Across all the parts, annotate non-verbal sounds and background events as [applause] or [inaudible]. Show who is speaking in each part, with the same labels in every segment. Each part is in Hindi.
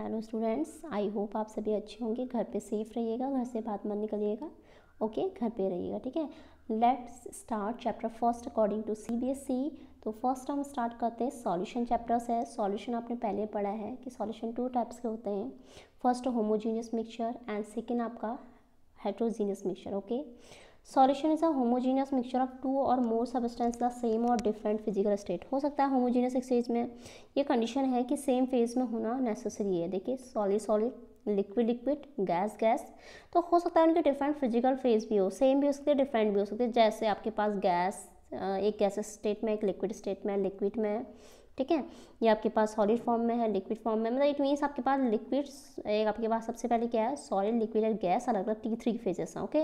Speaker 1: हेलो स्टूडेंट्स आई होप आप सभी अच्छे होंगे घर पे सेफ रहिएगा घर से बात मत निकलिएगा ओके okay, घर पे रहिएगा ठीक है let's start chapter first according to CBSE तो फर्स्ट हम स्टार्ट करते हैं सॉल्यूशन चैप्टर्स है सॉल्यूशन आपने पहले पढ़ा है कि सॉल्यूशन टू टाइप्स के होते हैं first homogeneous mixture and second आपका heterogeneous mixture okay okay? Solution is a homogeneous mixture of two or more substance the same or different physical state हो सकता है होमोजीनियस स्टेज में ये कंडीशन है कि सेम फेज में होना नेसेसरी है देखिए solid solid liquid liquid gas gas तो हो सकता है उनके डिफरेंट फिजिकल फेज भी हो सेम भी हो सकते डिफरेंट भी हो सकते जैसे आपके पास गैस एक गैस स्टेट में एक लिक्विड स्टेट में लिक्विड में ठीक है ये आपके पास सॉलिड फॉर्म में है लिक्विड फॉर्म में मतलब इट मीन्स आपके पास लिक्विड एक आपके पास सबसे पहले क्या है सॉलिड लिक्विड और गैस अलग अलग टी थ्री फेजेस हैं ओके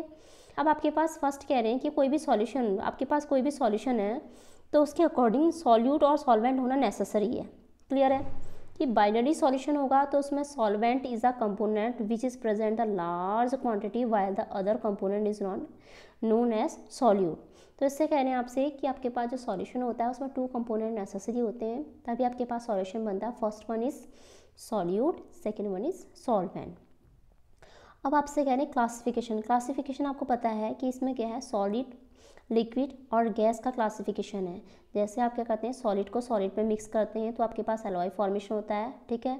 Speaker 1: अब आपके पास फर्स्ट कह रहे हैं कि कोई भी सॉल्यूशन आपके पास कोई भी सॉल्यूशन है तो उसके अकॉर्डिंग सॉल्यूट और सॉल्वेंट होना नेसेसरी है क्लियर है कि बाइनरी सॉल्यूशन होगा तो उसमें solvent is a component which is present a large quantity while the other component is not known as solute तो इससे कह रहे हैं आपसे कि आपके पास जो सॉल्यूशन होता है उसमें टू कंपोनेंट नेसेसरी होते हैं तभी आपके पास सॉल्यूशन बनता है first one is solute second one is solvent अब आपसे कह रहे हैं क्लासिफिकेशन क्लासिफिकेशन आपको पता है कि इसमें क्या है सॉलिड लिक्विड और गैस का क्लासिफिकेशन है जैसे आप क्या करते हैं सॉलिड को सॉलिड में मिक्स करते हैं तो आपके पास अलॉय फॉर्मेशन होता है ठीक है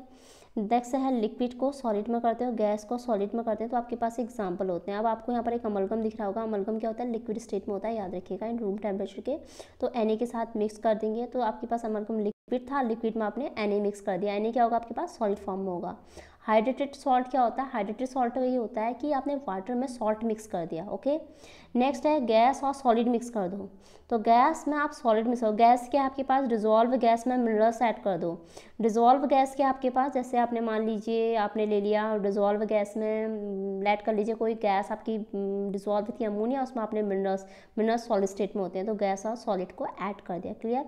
Speaker 1: नेक्स्ट है लिक्विड को सॉलिड में करते हो गैस को सॉलिड में करते हैं तो आपके पास एग्जाम्पल होते हैं अब आपको यहाँ पर एक अमलगम दिख रहा होगा अमलगम क्या होता है लिक्विड स्टेट में होता है याद रखिएगा इन रूम टेम्परेचर के तो एन के साथ मिक्स कर देंगे तो आपके पास अमलगम लिक्विड था लिक्विड में आपने एन मिक्स कर दिया एन क्या होगा आपके पास सॉलिड फॉर्म में होगा हाइड्रेटेड सॉल्ट क्या होता है हाइड्रेटेड सॉल्ट ये होता है कि आपने वाटर में सॉल्ट मिक्स कर दिया ओके नेक्स्ट है गैस और सॉलिड मिक्स कर दो तो गैस में आप सॉलिड मिक्स करो गैस के आपके पास डिजोल्व गैस में मिनरल्स ऐड कर दो डिजोल्व गैस के आपके पास जैसे आपने मान लीजिए आपने ले लिया डिजोल्व गैस में लेट mm, कर लीजिए कोई गैस आपकी डिजोल्व mm, थी अमोनिया उसमें आपने मिनरल्स मिनरल्स सॉलिड स्टेट में होते हैं तो गैस और सॉलिड को ऐड कर दिया क्लियर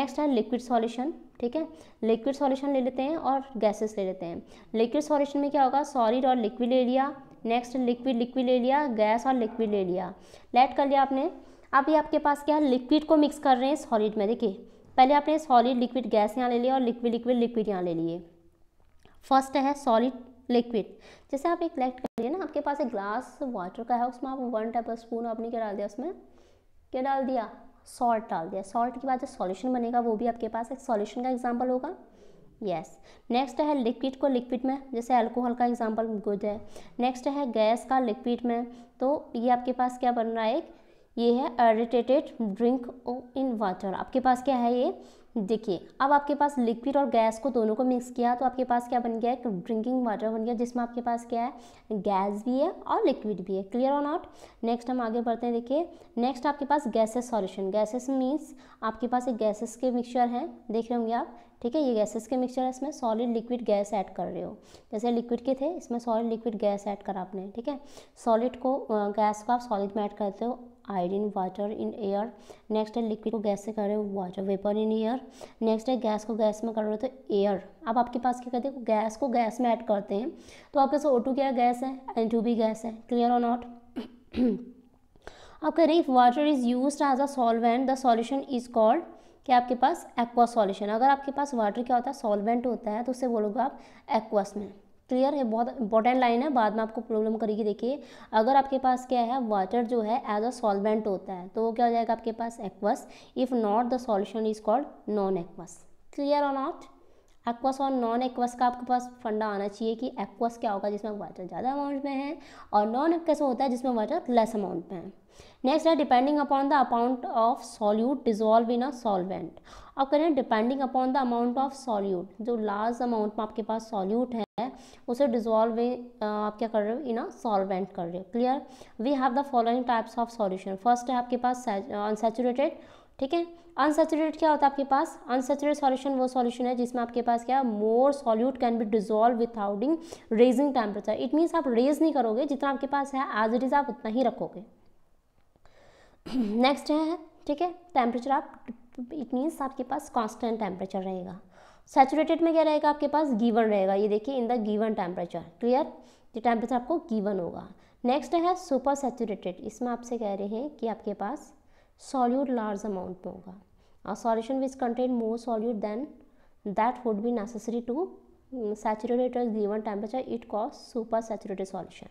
Speaker 1: नेक्स्ट है लिक्विड सॉल्यूशन ठीक है लिक्विड सॉल्यूशन ले लेते हैं और गैसेस ले लेते हैं लिक्विड सॉल्यूशन में क्या होगा सॉलिड और लिक्विड ले लिया नेक्स्ट लिक्विड लिक्विड ले लिया गैस और लिक्विड ले लिया लेट कर लिया आपने अब ये आपके पास क्या है लिक्विड को मिक्स कर रहे हैं सॉलिड में देखिए पहले आपने सॉलिड लिक्विड गैस यहाँ ले लिया और लिक्विड लिक्विड लिक्विड यहाँ ले लिए फर्स्ट है सॉलिड लिक्विड जैसे आप एक लेट कर लिए ना आपके पास एक ग्लास वाटर का है उसमें आप वन टेबल स्पून आपने क्या डाल दिया उसमें क्या डाल दिया सॉल्ट डाल दिया सॉल्ट के बाद जो सॉल्यूशन बनेगा वो भी आपके पास एक सॉल्यूशन का एग्जाम्पल होगा यस नेक्स्ट है लिक्विड को लिक्विड में जैसे अल्कोहल का एग्जांपल गुड है नेक्स्ट है गैस का लिक्विड में तो ये आपके पास क्या बन रहा है ये है एरिटेटेड ड्रिंक इन वाटर आपके पास क्या है ये देखिए अब आपके पास लिक्विड और गैस को दोनों को मिक्स किया तो आपके पास क्या बन गया एक ड्रिंकिंग वाटर बन गया जिसमें आपके पास क्या है गैस भी है और लिक्विड भी है क्लियर और नॉट नेक्स्ट हम आगे बढ़ते हैं देखिए नेक्स्ट आपके पास गैसेस सॉल्यूशन गैसेस मीन्स आपके पास एक गैसेस के मिक्सचर हैं देख रहे होंगे आप ठीक है ये गैसेस के मिक्सचर है इसमें सॉलिड लिक्विड गैस ऐड कर रहे हो जैसे लिक्विड के थे इसमें सॉलिड लिक्विड गैस ऐड करा आपने ठीक है सॉलिड को गैस को आप सॉलिड में ऐड करते हो iron water in air next है लिक्विड को गैस से कर रहे हो water vapour in air next है गैस को गैस में कर रहे हो तो एयर अब आपके पास क्या कहते हैं गैस को गैस में ऐड करते हैं तो आपके पास ओ टू क्या गैस है एन टू भी गैस है क्लियर और नॉट आप कह रहे हैं if water is use as a solvent the solution is called क्या आपके पास एक्वा सॉल्यूशन अगर आपके पास वाटर क्या होता है सॉल्वेंट होता है तो उसे बोलोगे आप एक्वास में क्लियर है बहुत इंपॉर्टेंट लाइन है बाद में आपको प्रॉब्लम करेगी देखिए अगर आपके पास क्या है वाटर जो है एज अ सॉल्वेंट होता है तो क्या हो जाएगा आपके पास aqueous if not the solution is called non aqueous clear और नॉट एक्वस और नॉन एक्वस का आपके पास फंडा आना चाहिए कि एक्वस क्या होगा जिसमें वाटर ज़्यादा अमाउंट में है और नॉन एक्वस होता है जिसमें वाटर लेस अमाउंट में है नेक्स्ट है depending upon the amount of solute dissolve in a solvent अब हैं depending upon the amount of solute जो लार्ज अमाउंट में आपके पास सॉल्यूट है उसे डिजोल्विंग आप क्या कर रहे हो इन अ सॉल्वेंट कर रहे हो clear we have the following types of solution first है आपके पास अनसेचुरेटेड ठीक है अनसेचुरेट क्या होता है आपके पास अनसेचुरेट सॉल्यूशन वो सॉल्यूशन है जिसमें आपके पास क्या more solute can be dissolve without in raising temperature it means आप रेज नहीं करोगे जितना आपके पास है एज इट इज़ आप उतना ही रखोगे नेक्स्ट [clears throat] है ठीक है टेम्परेचर आप इट मीन्स आपके पास कॉन्स्टेंट टेम्परेचर रहेगा सेचुरेटेड में क्या रहेगा आपके पास गीवन रहेगा ये देखिए in the given temperature clear ये टेम्परेचर आपको गीवन होगा नेक्स्ट है सुपर सेचुरेटेड इसमें आपसे कह रहे हैं कि आपके पास सॉल्यूड लार्ज अमाउंट में होगा और solution which contain more solute than that would be necessary to saturated at given temperature it cause super saturated solution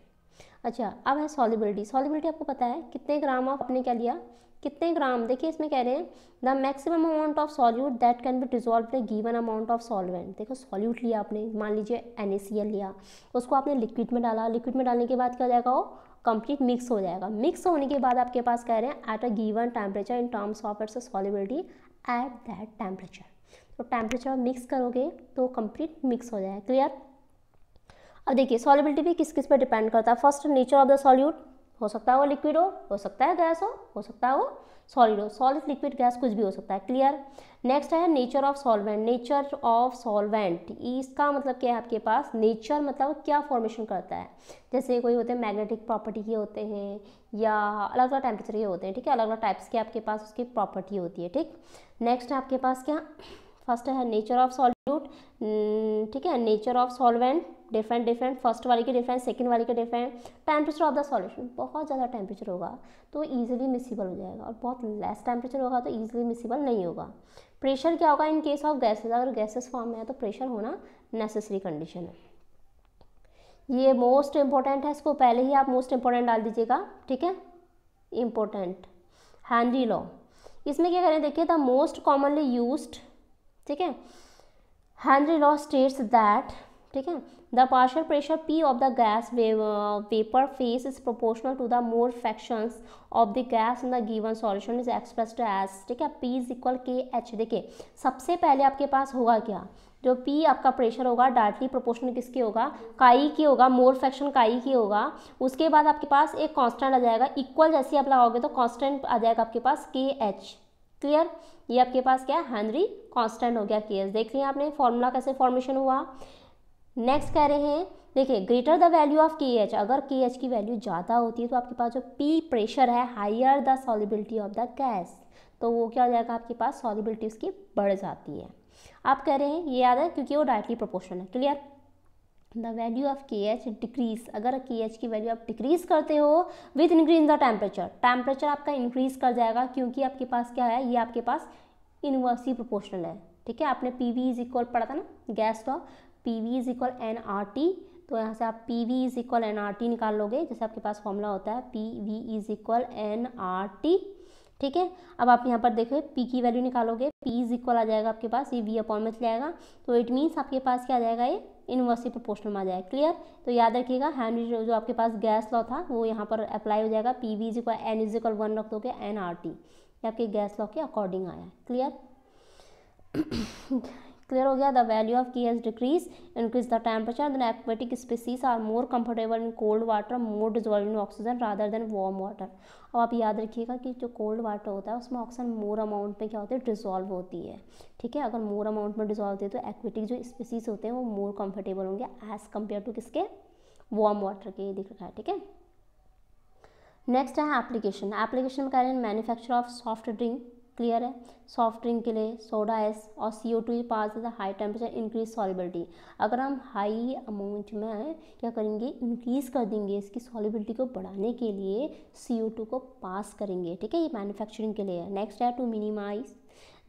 Speaker 1: अच्छा अब है सॉलिबिलिटी सॉलिबिलिटी आपको पता है कितने ग्राम ऑफ आपने क्या लिया कितने ग्राम देखिए इसमें कह रहे हैं the maximum amount of solute that can be dissolve in given amount of solvent देखो सॉल्यूट लिया आपने मान लीजिए एन लिया उसको आपने लिक्विड में डाला लिक्विड में डालने के बाद क्या जाएगा वो कंप्लीट मिक्स हो जाएगा मिक्स होने के बाद आपके पास कह रहे हैं at a given temperature in terms of its solubility at that temperature तो टेम्परेचर मिक्स करोगे तो कंप्लीट मिक्स हो जाएगा क्लियर अब देखिए सॉलिबिलिटी भी किस किस पर डिपेंड करता है first nature of the solute हो सकता है वो लिक्विड हो हो सकता है गैस हो हो सकता है वो सॉलिड हो सॉलिड लिक्विड गैस कुछ भी हो सकता है क्लियर नेक्स्ट है nature of solvent nature of solvent इसका मतलब क्या है आपके पास नेचर मतलब क्या फॉर्मेशन करता है जैसे कोई होते हैं मैग्नेटिक प्रॉपर्टी के होते हैं या अलग अलग टेम्परेचर के होते हैं ठीक है अलग अलग टाइप्स के आपके पास उसकी प्रॉपर्टी होती है ठीक नेक्स्ट है आपके पास क्या फर्स्ट है नेचर ऑफ सॉल्यूट ठीक है nature of solvent different different first वाले के डिफरेंट सेकंड वाले के different temperature of the solution बहुत ज़्यादा टेम्परेचर होगा तो ईजिली मिसिबल हो जाएगा और बहुत लेस टेम्परेचर होगा तो ईजिली मिसिबल नहीं होगा प्रेशर क्या होगा इन केस ऑफ गैसेज अगर गैसेस फॉर्म में है तो प्रेशर होना नेसेसरी कंडीशन है ये मोस्ट इंपॉर्टेंट है इसको पहले ही आप मोस्ट इंपॉर्टेंट डाल दीजिएगा ठीक है इम्पोर्टेंट हैंनरी लॉ इसमें क्या करें देखिए द मोस्ट कॉमनली यूज्ड ठीक है हैंनरी लॉ स्टेट्स दैट ठीक है the partial pressure P of the gas vapour phase is proportional to the mole fraction of the gas in the given solution is expressed as ठीक है P is equal K H देखिए सबसे पहले आपके पास होगा क्या जो पी आपका प्रेशर होगा डायरेक्टली प्रोपोर्शनल किसके होगा काई के होगा मोर फ्रैक्शन काई के होगा उसके बाद आपके पास एक कांस्टेंट आ जाएगा इक्वल जैसे आप लगाओगे तो कांस्टेंट आ जाएगा आपके पास के एच क्लियर ये आपके पास क्या है हेनरी कॉन्स्टेंट हो गया के देख लिया आपने फॉर्मूला कैसे फॉर्मेशन हुआ नेक्स्ट कह रहे हैं देखिए greater the value of K H अगर के एच की वैल्यू ज़्यादा होती है तो आपके पास जो पी प्रेशर है higher the solubility of the gas तो वो क्या हो जाएगा आपके पास सॉलिबिलिटी उसकी बढ़ जाती है आप कह रहे हैं ये याद है क्योंकि वो डायरेक्टली प्रोपोर्शनल है clear the value of K H decrease अगर के एच की वैल्यू आप डिक्रीज करते हो with increase the temperature temperature आपका इंक्रीज कर जाएगा क्योंकि आपके पास क्या है ये आपके पास इनवर्सली प्रोपोर्शनल है ठीक है आपने पी वी इज इक्वल पढ़ा था ना गैस का P V is equal N R T तो यहाँ से आप P V is equal N R T निकाल लोगे जैसे आपके पास फॉर्मूला होता है P V is equal N R T ठीक है अब आप यहाँ पर देखो पी की वैल्यू निकालोगे पी इज इक्वल आ जाएगा आपके पास ये वी अपॉन में चले आएगा तो इट मीन्स आपके पास क्या आ जाएगा ये इनवर्सली प्रोपोर्शनल में आ जाएगा क्लियर तो याद रखिएगा हैंड जो आपके पास गैस लॉ था वो यहाँ पर अप्लाई हो जाएगा P V is equal N is equal one रख दोगे एन आर टी ये आपके गैस लॉ के अकॉर्डिंग आया क्लियर क्लियर हो गया द वैल्यू ऑफ की has decrease increase the temperature then aquatic species are more comfortable in cold water more dissolve in oxygen rather than warm water अब आप याद रखिएगा कि जो कोल्ड वाटर होता है उसमें ऑक्सीजन मोर अमाउंट में क्या होती है डिजॉल्व होती है ठीक है अगर मोर अमाउंट में डिजॉल्व होती है तो एक्वेटिक जो स्पीसीज होते हैं वो मोर कंफर्टेबल होंगे एज कम्पेयर टू किसके वार्म वाटर के दिख रखा है ठीक है नेक्स्ट है एप्लीकेशन एप्लीकेशन कह रहे हैं manufacture of soft drink clear है सॉफ्ट ड्रिंक के लिए सोडा एस और सी ओ टू पास है हाई टेम्परेचर इंक्रीज सॉलिबिलिटी अगर हम हाई अमाउंट में क्या करेंगे इंक्रीज़ कर देंगे इसकी सॉलिबिलिटी को बढ़ाने के लिए सी ओ टू को पास करेंगे ठीक है ये मैन्युफैक्चरिंग के लिए है नेक्स्ट है to minimize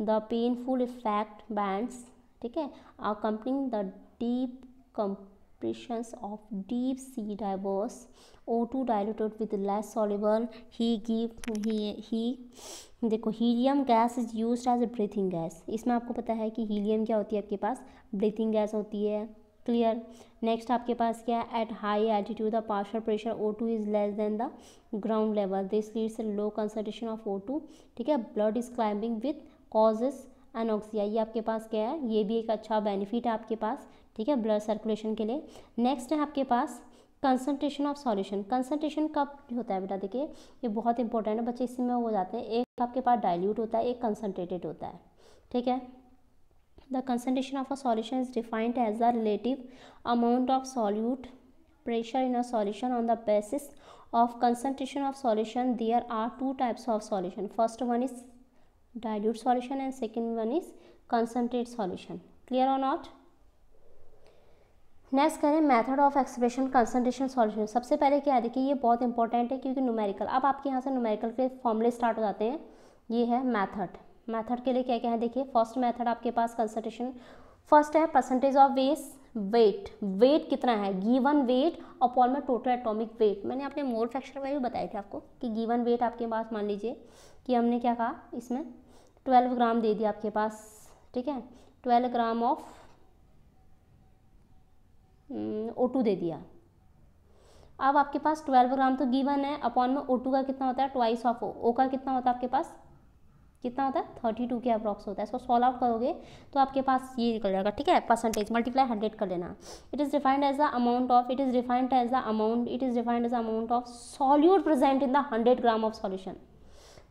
Speaker 1: the painful effect bends ठीक है और कंपनी द डीप कंप expressions of deep sea divers O2 diluted with less soluble he give he he देखो helium gas is use as a breathing gas इसमें आपको पता है कि हीलियम क्या होती है आपके पास ब्रीथिंग गैस होती है क्लियर नेक्स्ट आपके पास क्या है at high altitude the partial pressure O two is less than the ground level this leads low concentration of O two ठीक है blood is climbing with causes anoxia ये आपके पास क्या है ये भी एक अच्छा बेनिफिट है आपके पास ठीक है ब्लड सर्कुलेशन के लिए नेक्स्ट है आपके पास कंसनट्रेशन ऑफ सॉल्यूशन कंसनट्रेशन कब होता है बेटा देखिए ये बहुत इंपॉर्टेंट है बच्चे इसी में हो जाते हैं एक आपके पास डायल्यूट होता है एक कंसनट्रेटेड होता है ठीक है the concentration of a solution is defined as a relative amount of solute pressure in a solution on the basis of concentration of solution there are two types of solution first one is dilute solution and second one is concentrate solution clear on not next करें method of expression concentration solution सबसे पहले क्या देखिए ये बहुत इंपॉर्टेंट है क्योंकि न्यूमेरिकल अब आपके यहाँ से न्यूमेरिकल के फॉर्मले स्टार्ट हो जाते हैं ये है मैथड मैथड के लिए क्या क्या है देखिए फर्स्ट मैथड आपके पास कंसनट्रेशन फर्स्ट है परसेंटेज ऑफ वेस वेट वेट कितना है गिवन वेट अपॉन में टोटल एटॉमिक वेट मैंने अपने मोल फ्रैक्चर में भी बताया था आपको कि गिवन वेट आपके पास मान लीजिए कि हमने क्या कहा इसमें ट्वेल्व ग्राम दे दिया आपके पास ठीक है twelve gram of O hmm, two दे दिया अब आपके पास ट्वेल्व ग्राम तो गिवन है अपॉन में ओ टू का कितना होता है ट्वाइस ऑफ ओ ओ का कितना होता है आपके पास कितना होता है थर्टी टू के अप्रॉक्स होता है इसको सॉल्व आउट करोगे तो आपके पास ये निकल जाएगा ठीक है परसेंटेज मल्टीप्लाई हंड्रेड कर लेना it is defined as the amount of it is defined as the amount it is defined as amount of solute present in the hundred gram of solution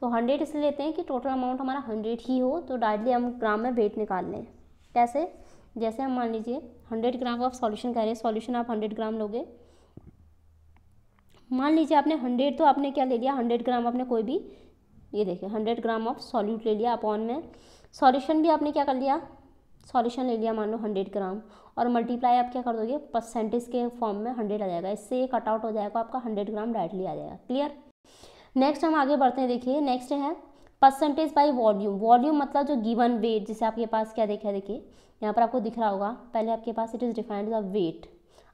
Speaker 1: तो हंड्रेड इसलिए लेते हैं कि टोटल अमाउंट हमारा हंड्रेड ही हो तो डायरेक्टली हम ग्राम में वेट निकाल लें कैसे जैसे हम मान लीजिए हंड्रेड ग्राम ऑफ सॉल्यूशन कह रहे हैं सॉल्यूशन आप हंड्रेड ग्राम लोगे मान लीजिए आपने हंड्रेड तो आपने क्या ले लिया हंड्रेड ग्राम आपने कोई भी ये देखिए हंड्रेड ग्राम ऑफ सॉल्यूट ले लिया अपॉन में सॉल्यूशन भी आपने क्या कर लिया सॉल्यूशन ले लिया मान लो हंड्रेड ग्राम और मल्टीप्लाई आप क्या कर दोगे परसेंटेज के फॉर्म में हंड्रेड आ जाएगा इससे ये कट आउट हो जाएगा आपका हंड्रेड ग्राम डायरेक्टली आ जाएगा क्लियर नेक्स्ट हम आगे बढ़ते हैं देखिए नेक्स्ट है परसेंटेज बाय वॉल्यूम वॉल्यूम मतलब जो गिवन वेट जिसे आपके पास क्या देखा है देखिए यहाँ पर आपको दिख रहा होगा पहले आपके पास it is defined the weight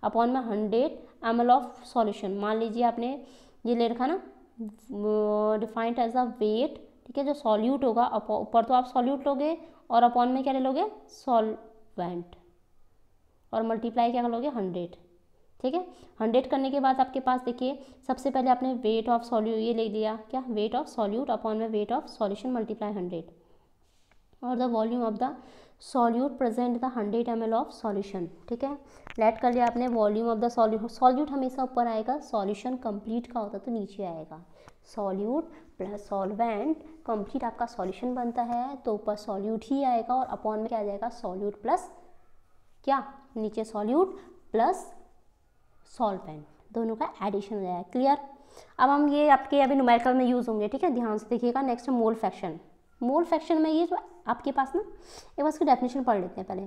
Speaker 1: upon में hundred M L of solution मान लीजिए आपने ये ले रखा ना डिफाइंड एज अ वेट ठीक है जो सॉल्यूट होगा ऊपर तो आप सॉल्यूट लोगे और अपॉन में क्या ले लोगे सॉल्वेंट और मल्टीप्लाई क्या कर लोगे हंड्रेड ठीक है हंड्रेड करने के बाद आपके पास देखिए सबसे पहले आपने वेट ऑफ सॉल्यूट ये ले लिया क्या वेट ऑफ सॉल्यूट अपॉन में weight of solution multiply hundred और the volume of the solute present the hundred M of solution ठीक है लेट कर लिया आपने volume of the solute solute हमेशा ऊपर आएगा सॉल्यूशन कंप्लीट का होता है तो नीचे आएगा सॉल्यूट प्लस सॉल्वेंट कंप्लीट आपका सॉल्यूशन बनता है तो ऊपर सॉल्यूट ही आएगा और अपॉन में क्या आ जाएगा सॉल्यूट प्लस क्या नीचे सॉल्यूट प्लस सॉल्वेंट दोनों का एडिशन हो जाएगा क्लियर अब हम ये आपके अभी नुमेरिकल में यूज़ होंगे ठीक है ध्यान से देखिएगा next mole fraction mole fraction में ये जो आपके पास ना एक बार उसकी डेफिनेशन पढ़ लेते हैं पहले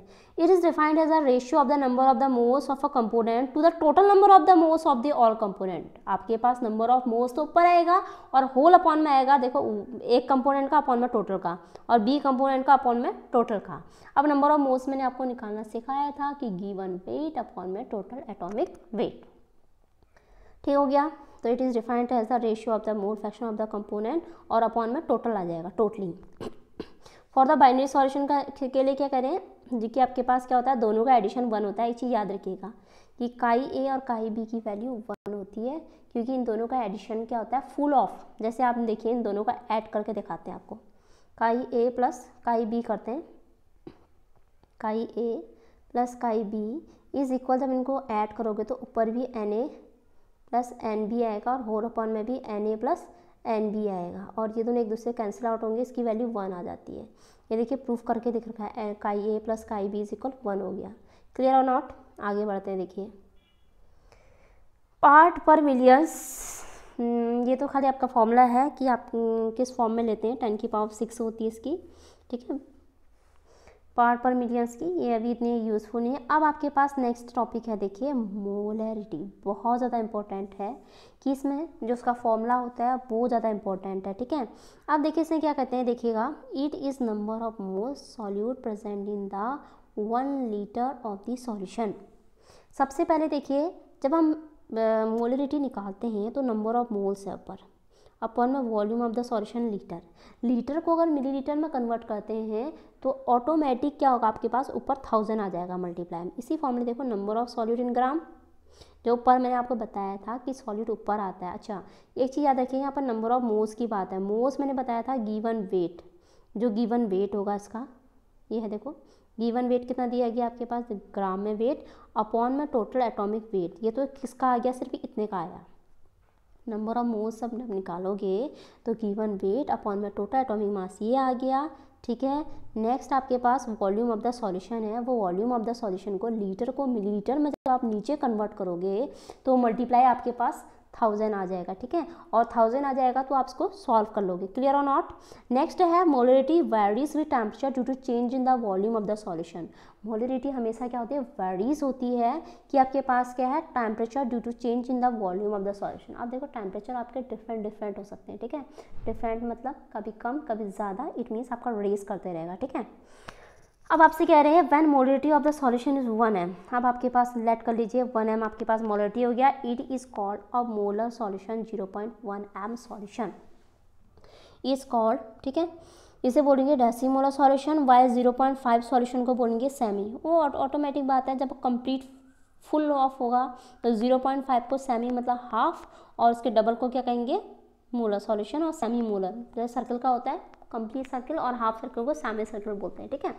Speaker 1: it is defined as a ratio of the number of the most of a component to the total number of the most of the all component आपके पास नंबर ऑफ मोस तो ऊपर आएगा और होल अपॉन में आएगा देखो एक कंपोनेंट का अपॉन में टोटल का और बी कंपोनेंट का अपॉन में टोटल का अब नंबर ऑफ मोस मैंने आपको निकालना सिखाया था कि गिवन वेट अपॉन में टोटल एटोमिक वेट ठीक हो गया तो it is defined as the ratio of the mole fraction of the component और अपॉन में टोटल आ जाएगा totally for the binary solution का के लिए क्या करें कि आपके पास क्या होता है दोनों का एडिशन वन होता है एक चीज़ याद रखिएगा कि काई ए और काई बी की वैल्यू वन होती है क्योंकि इन दोनों का एडिशन क्या होता है फुल ऑफ जैसे आप देखिए इन दोनों का ऐड करके दिखाते हैं आपको काई ए प्लस काई बी करते हैं chi A plus chi B is equal जब इनको ऐड करोगे तो ऊपर भी N A plus N B आएगा और होल अपॉन में भी N A plus N B आएगा और ये दोनों एक दूसरे कैंसिल आउट होंगे इसकी वैल्यू वन आ जाती है ये देखिए प्रूफ करके दिख रखा है chi A plus chi B is equal one हो गया क्लियर और नॉट आगे बढ़ते हैं देखिए पार्ट पर मिलियंस ये तो खाली आपका फॉर्मूला है कि आप किस फॉर्म में लेते हैं टेन की पावर सिक्स होती है इसकी ठीक है पार्ट पर मिलियंस की ये अभी इतनी यूज़फुल नहीं है अब आपके पास नेक्स्ट टॉपिक है देखिए मोलरिटी बहुत ज़्यादा इंपॉर्टेंट है कि इसमें जो उसका फॉर्मूला होता है वो ज़्यादा इंपॉर्टेंट है ठीक है अब देखिए इसमें क्या कहते हैं देखिएगा it is number of mole solute present in the one litre of the solution सबसे पहले देखिए जब हम मोलरिटी निकालते हैं तो नंबर ऑफ मोल्स है ऊपर अपॉन में volume of the solution litre litre को अगर मिलीलीटर में कन्वर्ट करते हैं तो ऑटोमेटिक क्या होगा आपके पास ऊपर थाउजेंड आ जाएगा मल्टीप्लाई में इसी फॉर्म में देखो number of solute in gram जो ऊपर मैंने आपको बताया था कि सॉलिड ऊपर आता है अच्छा एक चीज़ याद रखिए यहाँ पर नंबर ऑफ मोस की बात है मोस मैंने बताया था गिवन वेट जो गिवन वेट होगा इसका ये है देखो गिवन वेट कितना दिया गया आपके पास ग्राम में वेट अपॉन में टोटल एटॉमिक वेट ये तो किसका आ गया सिर्फ इतने का आया नंबर ऑफ मोल्स सब निकालोगे तो गिवन वेट अपॉन में टोटल एटॉमिक मास ये आ गया ठीक है नेक्स्ट आपके पास वॉल्यूम ऑफ द सॉल्यूशन है वो वॉल्यूम ऑफ द सॉल्यूशन को लीटर को मिलीलीटर में जब आप नीचे कन्वर्ट करोगे तो मल्टीप्लाई आपके पास थाउजेंड आ जाएगा ठीक है और थाउजेंड आ जाएगा तो आप इसको सॉल्व कर लोगे क्लियर और नॉट नेक्स्ट है molarity varies with temperature due to change in the volume of the solution molarity हमेशा क्या होती है वेरीज होती है कि आपके पास क्या है temperature due to change in the volume of the solution आप देखो टेम्परेचर आपके डिफरेंट डिफरेंट हो सकते हैं ठीक है डिफरेंट मतलब कभी कम कभी ज़्यादा इट मीन्स आपका रेस करते रहेगा ठीक है अब आपसे कह रहे हैं one molarity of the solution is one M अब आपके पास लेट कर लीजिए वन एम आपके पास मोलिटी हो गया it is called a molar solution zero point one M solution is called ठीक है इसे बोलेंगे डेसी मोलर सॉल्यूशन वाई जीरो पॉइंट फाइव सॉल्यूशन को बोलेंगे सेमी वो ऑटोमेटिक बात है जब कंप्लीट फुल ऑफ होगा तो जीरो पॉइंट फाइव को सेमी मतलब हाफ और उसके डबल को क्या कहेंगे मोलर सॉल्यूशन और सेमी मोलर जैसे सर्कल का होता है कंप्लीट सर्कल और हाफ सर्कल को सेमी सर्कल बोलते हैं ठीक है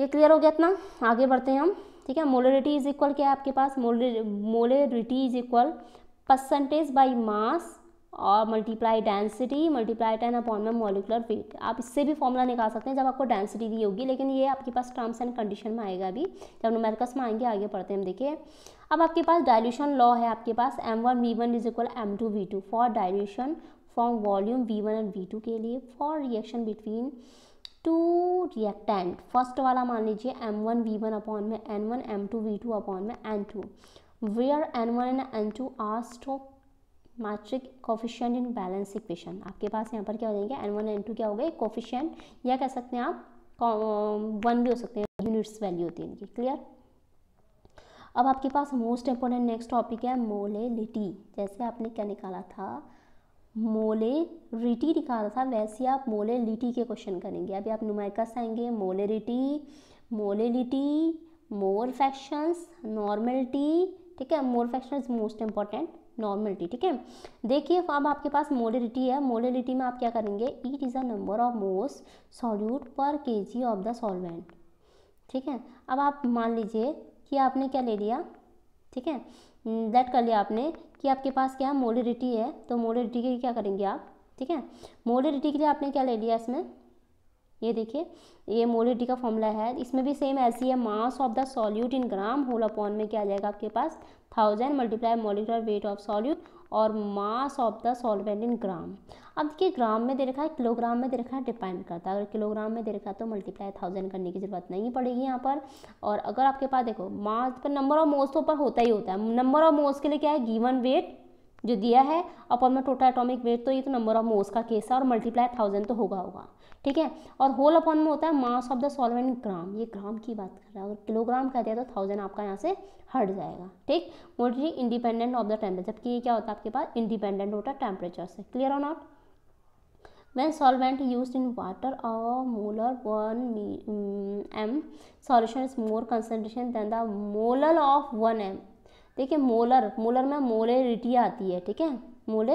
Speaker 1: ये क्लियर हो गया इतना आगे बढ़ते हैं हम ठीक है मोलरिटी इज इक्वल क्या है आपके पास molarity is equal percentage by mass और multiply density multiply ten upon में मोलिकुलर वेट आप इससे भी फॉर्मूला निकाल सकते हैं जब आपको डेंसिटी दी होगी लेकिन ये आपके पास टर्म्स एंड कंडीशन में आएगा अभी जब नोमेरिकस में आएंगे आगे पढ़ते हैं देखिए अब आपके पास डायल्यूशन लॉ है आपके पास M one V one is equal M two V two for dilution from volume V one and V two के लिए for reaction between two reactant first वाला मान लीजिए M one V one upon में N one M two V two upon में N two they are N one and N two are stoichiometric coefficient in balance equation आपके पास यहाँ पर क्या हो जाएंगे एन वन एन टू क्या हो गए कोफिशियंट या कह सकते हैं आप वन भी हो सकते हैं यूनिट्स वैल्यू होती है इनकी क्लियर अब आपके पास मोस्ट इंपॉर्टेंट नेक्स्ट टॉपिक है मोलेलिटी जैसे आपने क्या निकाला था मोले रिटी दिखा रहा था वैसे आप मोले लिटी के क्वेश्चन करेंगे अभी आप नुमाइकस आएंगे मोले रिटी मोले लिटी मोर फैक्शंस नॉर्मलिटी ठीक है mole fraction is most important normality ठीक है देखिए अब आपके पास मोलिडिटी है मोलिडिटी में आप क्या करेंगे it is a number of most solute per K ji of the solvent ठीक है अब आप मान लीजिए कि आपने क्या ले लिया ठीक है दैट hmm, कर लिया आपने कि आपके पास क्या मोलिडिटी है तो मोलिडिटी के लिए क्या करेंगे आप ठीक है मोलिडिटी के लिए आपने क्या ले लिया इसमें ये देखिए ये मोलिडिटी का फॉर्मूला है इसमें भी सेम ऐसी है mass of the solute in gram whole upon में क्या आ जाएगा आपके पास thousand multiply molecular weight of solute और mass of the solvent in gram अब देखिए ग्राम में दे रखा है किलोग्राम में दे रखा है डिपेंड करता है अगर किलोग्राम में दे रखा है तो मल्टीप्लाई थाउजेंड करने की ज़रूरत नहीं पड़ेगी यहाँ पर और अगर आपके पास देखो मास पर नंबर ऑफ मोस तो ऊपर होता ही होता है नंबर ऑफ मोस के लिए क्या है गिवन वेट जो दिया है अपॉन में टोटल एटॉमिक वेट तो ये तो नंबर ऑफ मोस का केस है और मल्टीप्लाई थाउजेंड तो होगा होगा ठीक है और होल अपॉन में होता है mass of the solvent gram ये ग्राम की बात कर रहा है अगर किलोग्राम कह दिया तो थाउजेंड आपका यहाँ से हट जाएगा ठीक मोटली इंडिपेंडेंट ऑफ द टेम्परेचर जबकि ये क्या होता है आपके पास इंडिपेंडेंट होता है टेम्परेचर से क्लियर ऑन आउट when solvent use in water or molar one M solution is more concentration than the molar of one M ठीक है मोलर मोलर में मोले रिटी आती है ठीक है मोले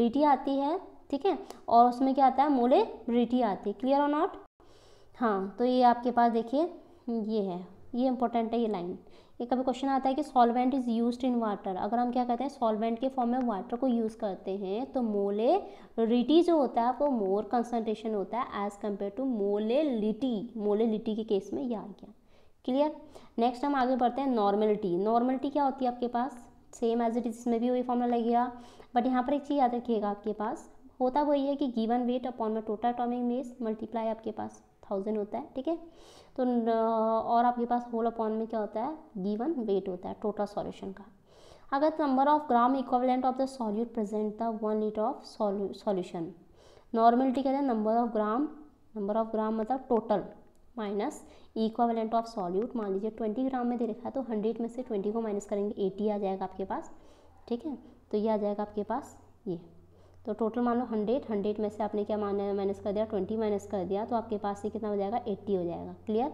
Speaker 1: लिटी आती है ठीक है और उसमें क्या आता है मोले रिटी आती है क्लियर और नॉट हाँ तो ये आपके पास देखिए ये है ये इंपॉर्टेंट है ये लाइन ये कभी क्वेश्चन आता है कि solvent is used in water अगर हम क्या कहते हैं सॉल्वेंट के फॉर्म में वाटर को यूज़ करते हैं तो मोले रिटी जो होता है वो मोर कंसनट्रेशन होता है एज़ कम्पेयर टू मोले लिटी मोले लिटी के केस में यह आ गया क्लियर नेक्स्ट हम आगे बढ़ते हैं नॉर्मलिटी नॉर्मलिटी क्या होती है आपके पास सेम एज इट इज इसमें भी वही फॉर्मला लगेगा बट यहाँ पर एक चीज़ याद रखिएगा आपके पास होता वही है कि गिवन वेट अपॉन में टोटल अटोमिक मेस मल्टीप्लाई आपके पास थाउजेंड होता है ठीक है तो और आपके पास होल अपॉन में क्या होता है गिवन वेट होता है टोटल सॉल्यूशन का अगर number of gram equivalent of the solute present the one litre of solution normality कहते हैं number of gram number of gram मतलब total minus equivalent of solute मान लीजिए ट्वेंटी ग्राम में दे रखा है तो हंड्रेड में से ट्वेंटी को माइनस करेंगे एटी आ जाएगा आपके पास ठीक है तो ये आ जाएगा आपके पास ये तो टोटल मान लो हंड्रेड हंड्रेड में से आपने क्या माना माइनस कर दिया ट्वेंटी माइनस कर दिया तो आपके पास ये कितना हो जाएगा एट्टी हो जाएगा क्लियर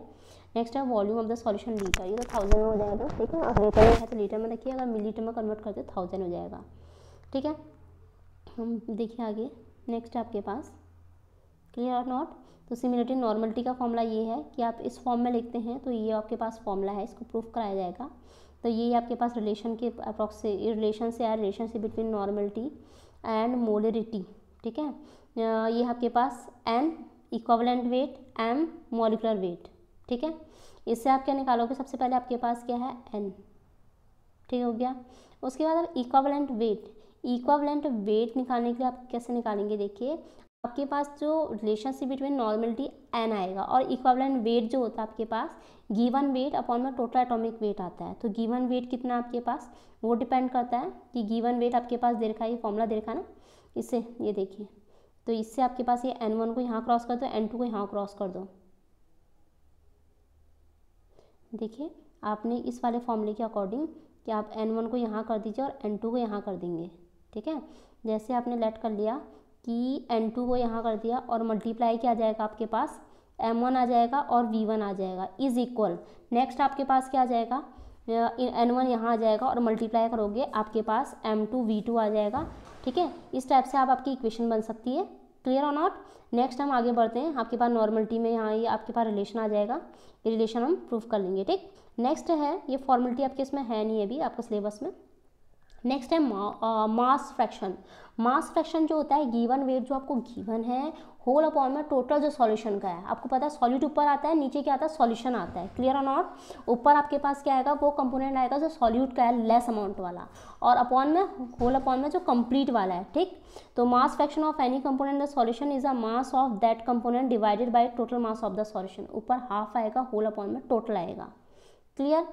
Speaker 1: नेक्स्ट है volume of the solution litre ये तो थाउजेंड में हो जाएगा ठीक है अगर लीटर में है तो लीटर में रखिए अगर लीटर में कन्वर्ट करते थाउजेंड हो जाएगा ठीक है हम देखिए आगे नेक्स्ट आपके पास क्लियर आर नॉट तो सिमिलरिटी नॉर्मलिटी का फॉर्मूला ये है कि आप इस फॉर्म में लिखते हैं तो ये आपके पास फॉर्मूला है इसको प्रूफ कराया जाएगा तो ये आपके पास रिलेशन के अप्रॉक्स रिलेशन से relation relationship between normality and molarity ठीक है ये आपके पास N equivalent weight M molecular weight ठीक है इससे आप क्या निकालोगे सबसे पहले आपके पास क्या है एन ठीक हो गया उसके बाद आप इक्वलेंट वेट इक्वलेंट वेट निकालने के लिए आप कैसे निकालेंगे देखिए आपके पास जो रिलेशनशिप बिटवीन नॉर्मलिटी एन आएगा और इक्वलेंट वेट जो होता है आपके पास गिवन वेट अपॉन में टोटल एटॉमिक वेट आता है तो गिवन वेट कितना आपके पास वो डिपेंड करता है कि गिवन वेट आपके पास दे रखा है ये फॉर्मूला दे रखा है ना इससे ये देखिए तो इससे आपके पास ये एन वन को यहाँ क्रॉस कर दो एन टू को यहाँ क्रॉस कर दो देखिए आपने इस वाले फॉर्मूले के अकॉर्डिंग कि आप एन वन को यहाँ कर दीजिए और एन टू को यहाँ कर देंगे ठीक है जैसे आपने लेट कर लिया कि एन टू को यहाँ कर दिया और मल्टीप्लाई क्या आ जाएगा आपके पास एम वन आ जाएगा और वी वन आ जाएगा इज इक्वल नेक्स्ट आपके पास क्या आ जाएगा एन वन यहाँ आ जाएगा और मल्टीप्लाई करोगे आपके पास एम टू वी टू आ जाएगा ठीक है इस टाइप से आप आपकी इक्वेशन बन सकती है क्लियर और नॉट नेक्स्ट हम आगे बढ़ते हैं आपके पास नॉर्मलिटी में यहाँ ये आपके पास रिलेशन आ जाएगा ये रिलेशन हम प्रूव कर लेंगे ठीक नेक्स्ट है ये फॉर्मेलिटी आपके इसमें है नहीं अभी आपके सिलेबस में नेक्स्ट है मास फ्रैक्शन मास फ्रैक्शन जो होता है गिवन वेट जो आपको गिवन है होल अपॉन में टोटल जो सॉल्यूशन का है आपको पता है सॉल्यूट ऊपर आता है नीचे क्या आता है सॉल्यूशन आता है क्लियर और नॉट ऊपर आपके पास क्या आएगा वो कंपोनेंट आएगा जो सॉल्यूट का है लेस अमाउंट वाला और अपॉन में होल अपॉन में जो कंप्लीट वाला है ठीक तो mass fraction of any component the solution is a mass of that component divided by total mass of the solution ऊपर हाफ आएगा होल अपॉन में टोटल आएगा क्लियर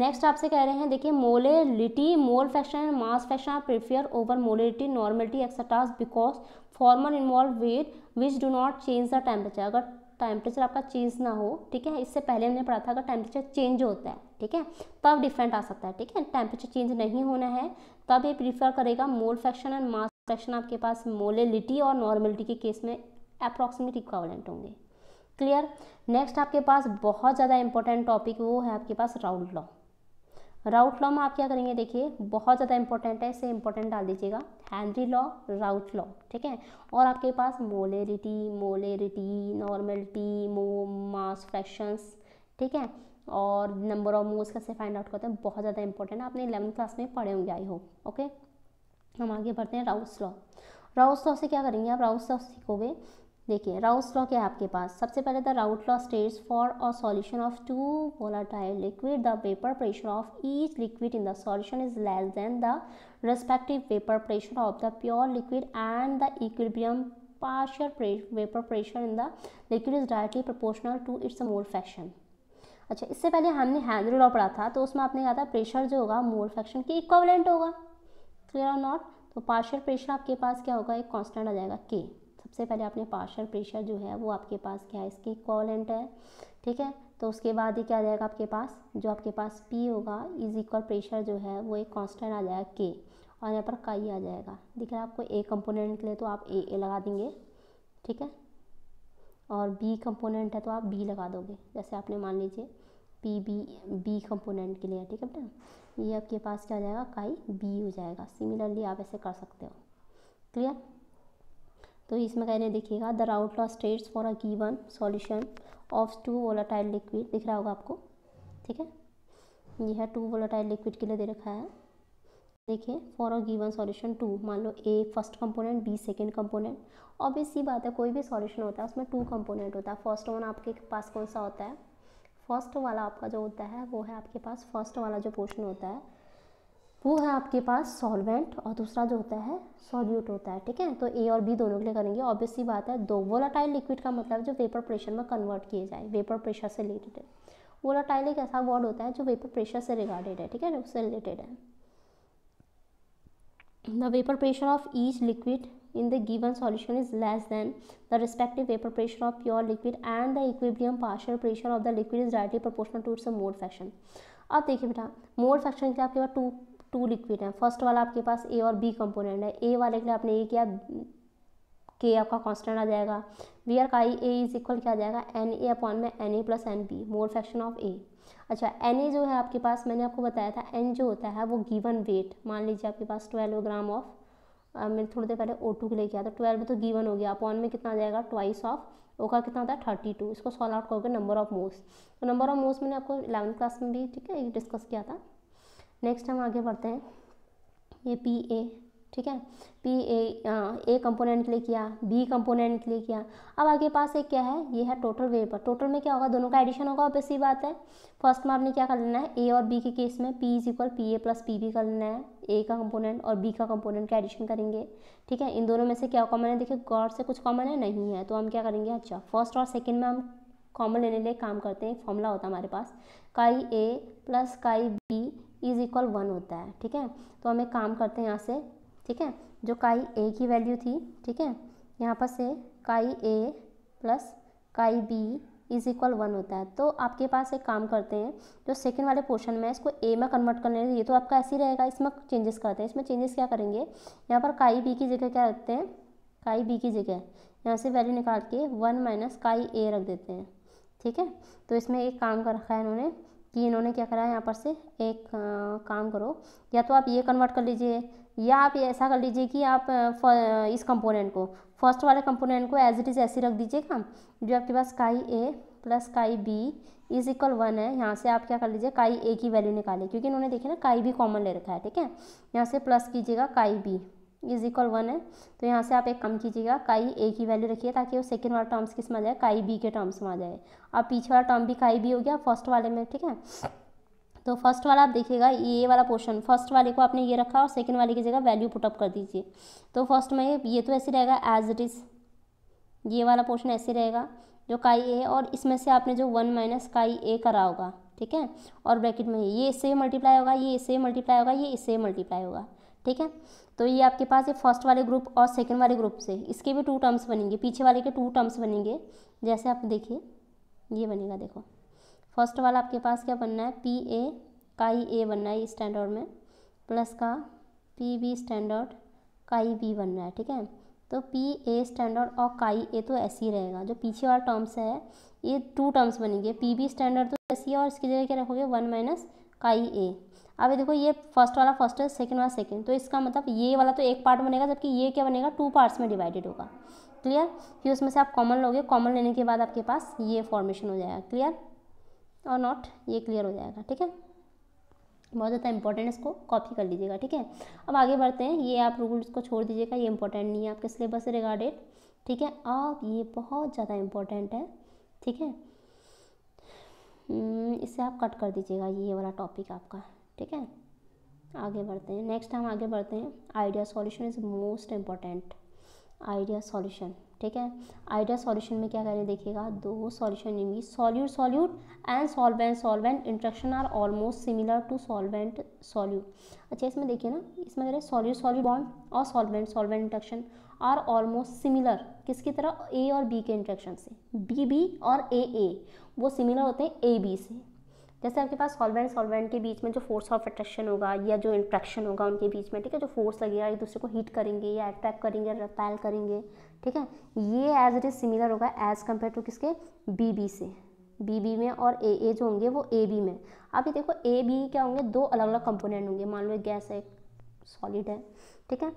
Speaker 1: नेक्स्ट आपसे कह रहे हैं देखिए molality mole fraction and mass fraction are prefer over molality normality etcetera because former involve weight which do not change the temperature अगर टेम्परेचर आपका चेंज ना हो ठीक है इससे पहले हमने पढ़ा था अगर टेम्परेचर चेंज होता है ठीक है तब डिफरेंट आ सकता है ठीक है टेम्परेचर चेंज नहीं होना है तब ये प्रीफर करेगा mole fraction and mass fraction आपके पास मोलेलिटी और नॉर्मेलिटी के केस में अप्रॉक्सीमेट इक्वावलेंट होंगे क्लियर नेक्स्ट आपके पास बहुत ज़्यादा इंपॉर्टेंट टॉपिक वो है आपके पास राउंड लॉ राउट लॉ में आप क्या करेंगे देखिए बहुत ज़्यादा इंपॉर्टेंट है इसे इंपॉर्टेंट डाल दीजिएगा हैंनरी लॉ राउट लॉ ठीक है और आपके पास मोलेरिटी मोलेरिटी नॉर्मेलिटी मो मास फ्रैक्शंस ठीक है और नंबर ऑफ मोस कैसे फाइंड आउट करते हैं बहुत ज़्यादा इंपॉर्टेंट है आपने इलेवंथ क्लास में पढ़े होंगे आई होप ओके हम आगे बढ़ते हैं राउस लॉ राउस लॉ से क्या करेंगे आप राउस लॉ सीखोगे देखिए राउस लॉ क्या है आपके पास सबसे पहले the Raoult law states for a solution of two volatile liquid the vapour pressure of each liquid in the solution is less than the respective vapour pressure of the pure liquid and the equilibrium partial vapour pressure in the liquid is directly proportional to its mole fraction अच्छा इससे पहले हमने हैंनरी लॉ पढ़ा था तो उसमें आपने कहा था प्रेशर जो होगा मोर फैक्शन के इक्वलेंट होगा क्लियर और नॉट तो पार्शियल प्रेशर आपके पास क्या होगा एक कॉन्स्टेंट आ जाएगा के सबसे पहले आपने पार्शल प्रेशर जो है वो आपके पास क्या है इसकी कॉलेंट है ठीक है तो उसके बाद ही क्या आ जाएगा आपके पास जो आपके पास पी होगा इज इक्वल प्रेशर जो है वो एक कांस्टेंट आ जाएगा के और यहाँ पर का ही आ जाएगा दिख रहा है आपको ए कंपोनेंट के लिए तो आप ए ए लगा देंगे ठीक है और बी कंपोनेंट है तो आप बी लगा दोगे जैसे आपने मान लीजिए पी बी बी कंपोनेंट के लिए ठीक है बेटा ये आपके पास क्या हो जाएगा काई बी हो जाएगा सिमिलरली आप ऐसे कर सकते हो क्लियर तो इसमें कहने देखिएगा the of states for a given solution of two volatile liquid दिख रहा होगा आपको ठीक है ये है टू वोलाटाइल लिक्विड के लिए दे रखा है देखिए for a given solution two मान लो A first component B second component obvious सी बात है कोई भी सॉल्यूशन होता है उसमें टू कंपोनेंट होता है फर्स्ट वन आपके पास कौन सा होता है फर्स्ट वाला आपका जो होता है वो है आपके पास फर्स्ट वाला जो पोर्शन होता है वो है आपके पास सॉल्वेंट और दूसरा जो होता है सॉल्यूट होता है ठीक है तो ए और बी दोनों के लिए करेंगे ऑब्वियसली बात है दो वोलाटाइल लिक्विड का मतलब जो वेपर प्रेशर में कन्वर्ट किए जाए वेपर प्रेशर से रिलेटेड है वोलाटाइल एक ऐसा वर्ड होता है जो वेपर प्रेशर से रिगार्डेड है ठीक है उससे रिलेटेड है the vapour pressure of each liquid in the given solution is less than the respective vapour pressure of pure liquid and the equilibrium partial pressure of the liquid is directly proportional to its mole fraction अब देखिए बेटा मोल फ्रैक्शन के आपके पास टू टू लिक्विड हैं फर्स्ट वाला आपके पास ए और बी कंपोनेंट है ए वाले के लिए आपने ये किया के आपका कांस्टेंट आ जाएगा वी आर का आई ए इज इक्वल क्या आ जाएगा एन ए अपॉन में N A plus N B mole fraction of A अच्छा एन ए जो है आपके पास मैंने आपको बताया था एन जो होता है वो गिवन वेट मान लीजिए आपके पास ट्वेल्व ग्राम ऑफ मैंने थोड़ी देर पहले ओ टू के लिए किया था ट्वेल्व तो गिवन हो गया अपॉन में कितना आ जाएगा ट्वाइस ऑफ ओ का कितना होता है थर्टी टू इसको सॉल्व आउट करोगे नंबर ऑफ मोस तो नंबर ऑफ मोस मैंने आपको इलेवन क्लास में भी ठीक है डिस्कस किया था नेक्स्ट हम आगे बढ़ते हैं ये पी ए ठीक है पी ए ए कंपोनेंट के लिए किया बी कंपोनेंट के लिए किया अब आपके पास एक क्या है ये है टोटल वेपर टोटल में क्या होगा दोनों का एडिशन होगा अब ही बात है फर्स्ट में आपने क्या कर लेना है ए और बी के केस में P is equal P A plus P B कर लेना है ए का कंपोनेंट और बी का कंपोनेंट का एडिशन करेंगे ठीक है इन दोनों में से क्या कॉमन है देखिए गॉड से कुछ कॉमन है नहीं है तो हम क्या करेंगे अच्छा फर्स्ट और सेकेंड में हम कॉमन लेने के लिए काम करते हैं फॉर्मूला होता है हमारे पास chi A plus chi B is equal one होता है ठीक है तो हम एक काम करते हैं यहाँ से ठीक है जो काई ए की वैल्यू थी ठीक है यहाँ पर से chi A plus chi B is equal one होता है तो आपके पास एक काम करते हैं जो सेकंड वाले पोर्शन में इसको ए में कन्वर्ट करने ये तो आपका ऐसे ही रहेगा इसमें चेंजेस करते हैं इसमें चेंजेस क्या करेंगे यहाँ पर काई बी की जगह क्या रखते हैं काई बी की जगह यहाँ से वैल्यू निकाल के वन माइनस काई ए रख देते हैं ठीक है तो इसमें एक काम कर रखा है इन्होंने कि इन्होंने क्या करा है यहाँ पर से एक आ, काम करो या तो आप ये कन्वर्ट कर लीजिए या आप ऐसा कर लीजिए कि आप इस कंपोनेंट को फर्स्ट वाले कंपोनेंट को एज इट इज़ ऐसी रख दीजिएगा जो आपके पास chi A plus chi B is equal one है यहाँ से आप क्या कर लीजिए काई ए की वैल्यू निकालिए क्योंकि इन्होंने देखिए ना काई बी कॉमन ले रखा है ठीक है यहाँ से प्लस कीजिएगा काई बी इज इक्वल वन है तो यहाँ से आप एक कम कीजिएगा काई ए की वैल्यू रखिए ताकि वो सेकेंड वाला टर्म्स किस में आ जाए काई बी के टर्म्स में आ जाए अब पीछे वाला टर्म भी काई बी हो गया फर्स्ट वाले में ठीक है तो फर्स्ट वाला आप देखिएगा ये वाला पोर्शन फर्स्ट वाले को आपने ये रखा और सेकेंड वाले की जगह वैल्यू पुटअप कर दीजिए तो फर्स्ट में ये तो ऐसे रहेगा एज इट इज़ ये वाला पोर्शन ऐसे रहेगा जो काई ए और इसमें से आपने जो वन माइनस काई ए करा होगा ठीक है और ब्रैकेट में ये इससे मल्टीप्लाई होगा ये इससे मल्टीप्लाई होगा ये इससे मल्टीप्लाई होगा ठीक है तो ये आपके पास ये फर्स्ट वाले ग्रुप और सेकेंड वाले ग्रुप से इसके भी टू टर्म्स बनेंगे पीछे वाले के टू टर्म्स बनेंगे जैसे आप देखिए ये बनेगा देखो फर्स्ट वाला आपके पास क्या बनना है पी ए का ही ए बनना है स्टैंडर्ड में प्लस का पी बी स्टैंडर्ड का ही बी बनना है ठीक है तो पी ए स्टैंडर्ड और काई ए तो ऐसे ही रहेगा जो पीछे वाला टर्म्स है ये टू टर्म्स बनेंगे पी बी स्टैंडर्ड तो ऐसी और इसकी जगह क्या रखोगे वन माइनस काई ए अब देखो ये फर्स्ट वाला फर्स्ट है सेकेंड वाला सेकेंड तो इसका मतलब ये वाला तो एक पार्ट बनेगा जबकि ये क्या बनेगा टू पार्ट्स में डिवाइडेड होगा क्लियर फिर उसमें से आप कॉमन लोगे कॉमन लेने के बाद आपके पास ये फॉर्मेशन हो जाएगा क्लियर और नॉट ये क्लियर हो जाएगा ठीक है बहुत ज़्यादा इंपॉर्टेंट है इसको कॉपी कर लीजिएगा ठीक है अब आगे बढ़ते हैं ये आप रूल्स को छोड़ दीजिएगा ये इंपॉर्टेंट नहीं है आपके सिलेबस से रिगार्डेड ठीक है अब ये बहुत ज़्यादा इंपॉर्टेंट है ठीक है हम्म, इसे आप कट कर दीजिएगा ये वाला टॉपिक आपका ठीक है आगे बढ़ते हैं नेक्स्ट हम आगे बढ़ते हैं ideal solution is most important ideal solution ठीक है आइडिया सॉल्यूशन में क्या करें देखिएगा दो सॉल्यूशन लेंगी solute solute and solvent solvent interaction are almost similar to solvent solute अच्छा इसमें देखिए ना इसमें हैं सॉल्यूट सॉल्यूट बॉन्ड और solvent solvent interaction are almost similar किसकी तरह ए और बी के इंट्रक्शन से बी बी और ए ए वो सिमिलर होते हैं ए बी से जैसे आपके पास सॉल्वेंट सॉल्वेंट के बीच में जो फोर्स ऑफ अट्रैक्शन होगा या जो इंट्रैक्शन होगा उनके बीच में ठीक है जो फोर्स लगेगा एक दूसरे को हीट करेंगे या अट्रैक्ट करेंगे रिपेल करेंगे ठीक है ये एज इट इज़ सिमिलर होगा एज कम्पेयर टू किसके बी बी से बी बी में और ए ए जो होंगे वो ए बी में अब ये देखो ए बी क्या होंगे दो अलग अलग कंपोनेंट होंगे मान लो एक गैस है सॉलिड है ठीक है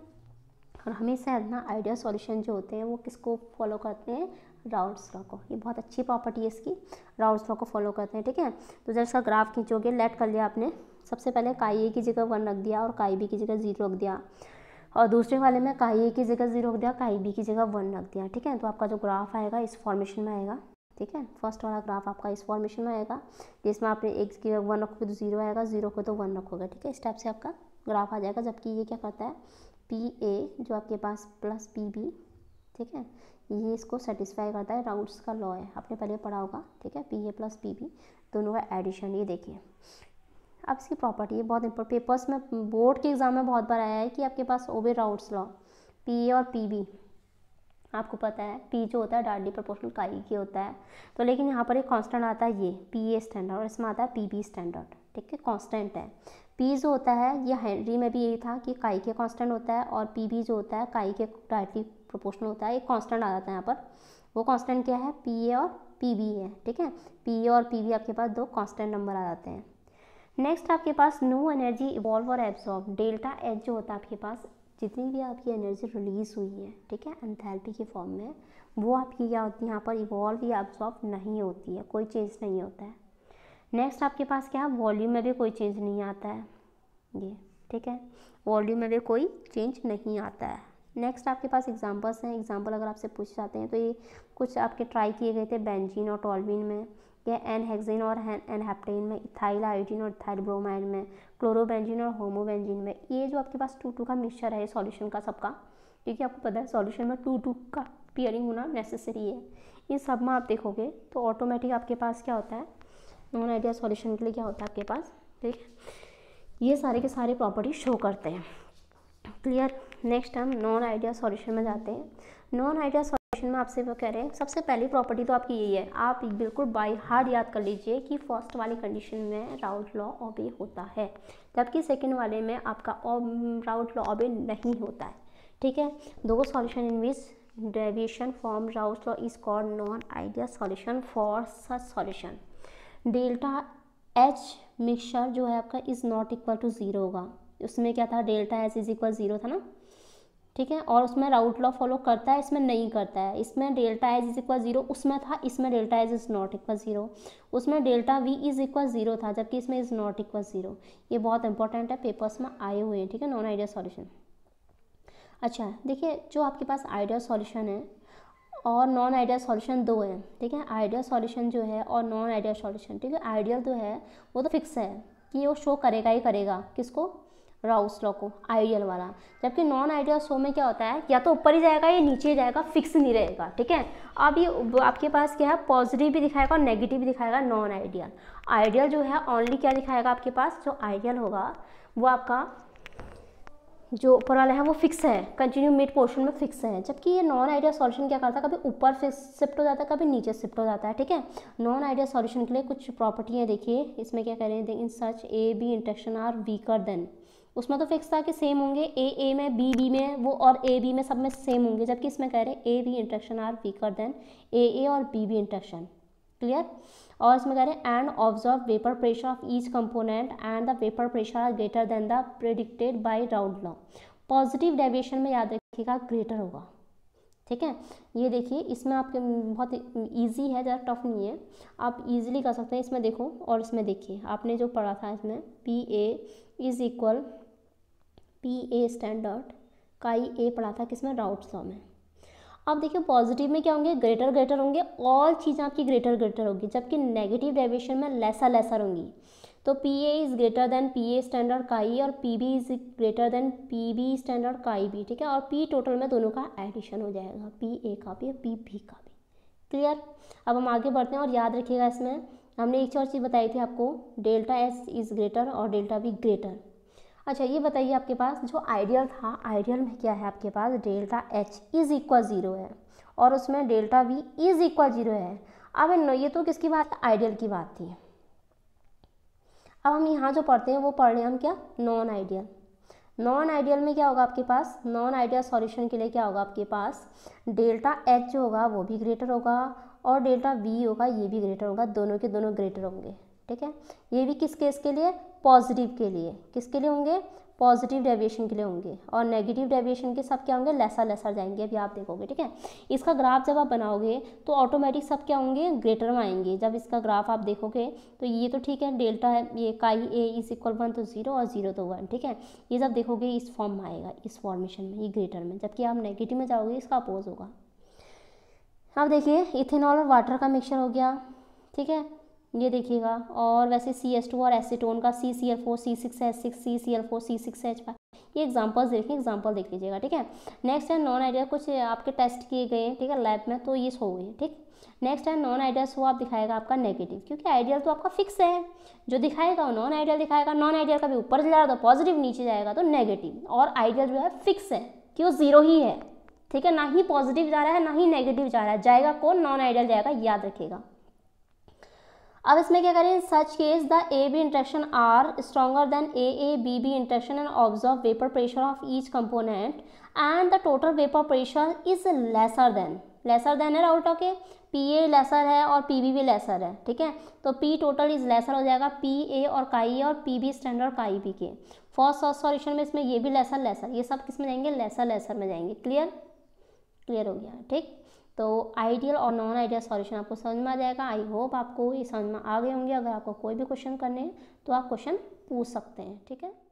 Speaker 1: और हमेशा ना आइडिया सॉल्यूशन जो होते हैं वो किसको फॉलो करते हैं राउल्स लॉ को ये बहुत अच्छी प्रॉपर्टी है इसकी राउल्स लॉ को फॉलो करते हैं ठीक है तो जब इसका ग्राफ खींचोगे लेट कर लिया आपने सबसे पहले काई ए की जगह वन रख दिया और काई बी की जगह जीरो रख दिया और दूसरे वाले में काई ए की जगह जीरो रख दिया काई बी की जगह वन रख दिया ठीक है तो आपका जो ग्राफ आएगा इस फॉर्मेशन में आएगा ठीक है फर्स्ट वाला ग्राफ आपका इस फॉर्मेशन में आएगा जिसमें आपने एक की वन रखोगे तो जीरो आएगा जीरो को तो वन रखोगे ठीक है इस टाइप से आपका ग्राफ आ जाएगा जबकि ये क्या करता है पी ए जो आपके पास प्लस पी बी ठीक है ये इसको सेटिस्फाई करता है राउट्स का लॉ है आपने पहले पढ़ा होगा ठीक है P A plus P B दोनों का एडिशन ये देखिए अब इसकी प्रॉपर्टी ये बहुत इंपॉर्ट पेपर्स में बोर्ड के एग्ज़ाम में बहुत बार आया है कि आपके पास ओबे राउट्स लॉ पी ए और पी बी आपको पता है पी जो होता है डार्डली प्रोपोर्शनल काई के होता है तो लेकिन यहाँ पर एक कॉन्स्टेंट आता है ये पी ए स्टैंडर्ड और इसमें आता है पी बी स्टैंडर्ड ठीक है कॉन्स्टेंट है पी जो होता है ये हेनरी में भी यही था कि काई के कांस्टेंट होता है और पी बी जो होता है काई के डार्डली प्रोपोर्शनल होता है एक कांस्टेंट आ जाता है यहाँ पर वो कांस्टेंट क्या है पी ए और पी बी है ठीक है पी ए और पी बी आपके पास दो कांस्टेंट नंबर आ जाते हैं नेक्स्ट आपके पास न्यू एनर्जी इवॉल्व और एब्जॉर्ब डेल्टा एच जो होता है आपके पास जितनी भी आपकी एनर्जी रिलीज़ हुई है ठीक है एंथैल्पी के फॉर्म में वो आपकी क्या होती है यहाँ पर इवॉल्व या एब्जॉर्ब नहीं होती है कोई चेंज नहीं होता है नेक्स्ट आपके पास क्या है वॉल्यूम में भी कोई चेंज नहीं आता है ये ठीक है वॉल्यूम में भी कोई चेंज नहीं आता है नेक्स्ट आपके पास एग्जाम्पल्स हैं एग्जाम्पल अगर आपसे पूछे जाते हैं तो ये कुछ आपके ट्राई किए गए थे बेंजीन और टॉलविन में या एन हेगजिन और एन हेप्टेन में इथाइल आयोडीन और इथाइल ब्रोमाइन में क्लोरोबेंजिन और होमोबेंजिन में ये जो आपके पास टू टू का मिक्सचर है सॉल्यूशन का सबका क्योंकि आपको पता है सॉल्यूशन में टू टू का पियरिंग होना नेसेसरी है इन सब में आप देखोगे तो ऑटोमेटिक आपके पास क्या होता है नॉन आइडिया सॉल्यूशन के लिए क्या होता है आपके पास ठीक है ये सारे के सारे प्रॉपर्टी शो करते हैं क्लियर नेक्स्ट हम नॉन आइडिया सॉल्यूशन में जाते हैं नॉन आइडिया सॉल्यूशन में आपसे वो कह रहे हैं सबसे पहली प्रॉपर्टी तो आपकी यही है आप बिल्कुल बाई हार्ड याद कर लीजिए कि फर्स्ट वाली कंडीशन में राउट लॉ ऑबे होता है जबकि सेकेंड वाले में आपका राउट लॉ ऑबे नहीं होता है ठीक है दो solution in which deviation from Raoult law is called non ideal solution for such solution delta H mixture जो है आपका is not equal to zero होगा उसमें क्या था delta S is equal zero था ना ठीक है और उसमें राउट लॉ फॉलो करता है इसमें नहीं करता है इसमें delta H is equal zero उसमें था इसमें delta H is not equal zero उसमें delta V is equal zero था जबकि इसमें इज नॉट इक्वल जीरो ये बहुत इंपॉर्टेंट है पेपर्स में आए हुए हैं ठीक है नॉन आइडिया सॉल्यूशन अच्छा देखिए जो आपके पास आइडिया सॉल्यूशन है और नॉन आइडिया सॉल्यूशन दो है ठीक है आइडिया सॉल्यूशन जो है और नॉन आइडिया सॉल्यूशन ठीक है आइडियल जो है वो तो फिक्स है कि वो शो करेगा ही करेगा किसको राउस लॉ को आइडियल वाला जबकि नॉन आइडियल सो में क्या होता है या तो ऊपर ही जाएगा या नीचे जाएगा फिक्स नहीं रहेगा ठीक है अब ये आपके पास क्या है पॉजिटिव भी दिखाएगा और नेगेटिव भी दिखाएगा नॉन आइडियल आइडियल जो है ऑनली क्या दिखाएगा आपके पास जो आइडियल होगा वो आपका जो ऊपर वाला है वो फिक्स है कंटिन्यू मिड पोर्शन में फिक्स है जबकि ये नॉन आइडिया सॉल्यूशन क्या करता है कभी ऊपर से शिफ्ट हो जाता है कभी नीचे शिफ्ट हो जाता है ठीक है नॉन आइडिया सॉल्यूशन के लिए कुछ प्रॉपर्टी है देखिए इसमें क्या करें in such A B interaction are weaker than उसमें तो फिक्स था कि सेम होंगे ए ए में बी बी में वो और ए बी में सब में सेम होंगे जबकि इसमें कह रहे हैं A B interaction are weaker than A A और बी बी इंट्रक्शन क्लियर और इसमें कह रहे हैं and observe vapour pressure of each component and the vapour pressure are greater than the predicted by Raoult law positive deviation में याद रखिएगा ग्रेटर होगा ठीक है ये देखिए इसमें आपके बहुत इजी है ज़्यादा टफ नहीं है आप इजीली कर सकते हैं इसमें देखो और इसमें देखिए आपने जो पढ़ा था इसमें P A is equal P A standard का काई ए पढ़ा था किसमें राउट सॉ में अब देखिए पॉजिटिव में क्या होंगे ग्रेटर ग्रेटर होंगे ऑल चीज़ें आपकी ग्रेटर ग्रेटर होगी जबकि नेगेटिव डेविएशन में लेसा लेसर होंगी तो P A is greater than P A standard chi और P B is greater than P B standard chi B ठीक है और पी टोटल में दोनों का एडिशन हो जाएगा पी ए का भी और पी बी का भी क्लियर अब हम आगे बढ़ते हैं और याद रखिएगा इसमें हमने एक और चीज़ बताई थी आपको डेल्टा एस इज़ ग्रेटर और डेल्टा बी ग्रेटर अच्छा ये बताइए आपके पास जो आइडियल था आइडियल में क्या है आपके पास delta H is equal zero है और उसमें delta V is equal zero है अब नो ये तो किसकी बात आइडियल की बात थी अब हम यहाँ जो पढ़ते हैं वो पढ़ रहे हैं हम क्या नॉन आइडियल नॉन आइडियल में क्या होगा आपके पास नॉन आइडियल सॉल्यूशन के लिए क्या होगा आपके पास डेल्टा एच जो होगा वो भी ग्रेटर होगा और डेल्टा वी होगा ये भी ग्रेटर होगा दोनों के दोनों ग्रेटर होंगे ठीक है ये भी किस केस के लिए पॉजिटिव के लिए किसके लिए होंगे पॉजिटिव डेविएशन के लिए होंगे और नेगेटिव डेविएशन के सब क्या होंगे लेसा लेसर जाएंगे अभी आप देखोगे ठीक है इसका ग्राफ जब आप बनाओगे तो ऑटोमेटिक सब क्या होंगे ग्रेटर में आएंगे जब इसका ग्राफ आप देखोगे तो ये तो ठीक है डेल्टा है ये chi A is equal one तो जीरो और जीरो तो वन ठीक है ये जब देखोगे इस फॉर्म में आएगा इस फॉर्मेशन में ये ग्रेटर में जबकि आप नेगेटिव में जाओगे इसका अपोज होगा अब देखिए इथेनॉल और वाटर का मिक्सर हो गया ठीक है ये देखिएगा और वैसे सी एस टू और एसिटोन का C C L four C six H six C C L four C six H five ये एग्जाम्पल्स देखें एग्जाम्पल देख लीजिएगा ठीक है नेक्स्ट है नॉन आइडियल कुछ आपके टेस्ट किए गए हैं ठीक है लैब में तो ये हो गए ठीक नेक्स्ट है नॉन आइडियल वो आप दिखाएगा आपका नेगेटिव क्योंकि आइडियल तो आपका फिक्स है जो दिखाएगा वो नॉन आइडियल दिखाएगा नॉन आइडियल का भी ऊपर चला तो पॉजिटिव नीचे जाएगा तो नेगेटिव और आइडियल जो है फिक्स है कि वो जीरो ही है ठीक है ना ही पॉजिटिव जा रहा है ना ही नेगेटिव जा रहा है जाएगा कौन नॉन आइडियल जाएगा याद रखेगा अब इसमें क्या करें such case the A B interaction are stronger than A A B B interaction and observe vapour pressure of each component and the total vapour pressure is lesser than lesser than है ऑफ के पी ए लेसर है और पी बी भी लेसर है ठीक है तो पी टोटल इज लेसर हो जाएगा पी ए और काई ए और P B standard chi B के फर्स्ट फर्स्ट सॉल्यूशन में इसमें ये भी लेसर लेसर ये सब किस में जाएंगे लेसर लेसर में जाएंगे क्लियर क्लियर हो गया ठीक तो आइडियल और नॉन आइडियल सॉल्यूशन आपको समझ में आ जाएगा आई होप आपको ये समझ में आ गए होंगे अगर आपको कोई भी क्वेश्चन करने हैं तो आप क्वेश्चन पूछ सकते हैं ठीक है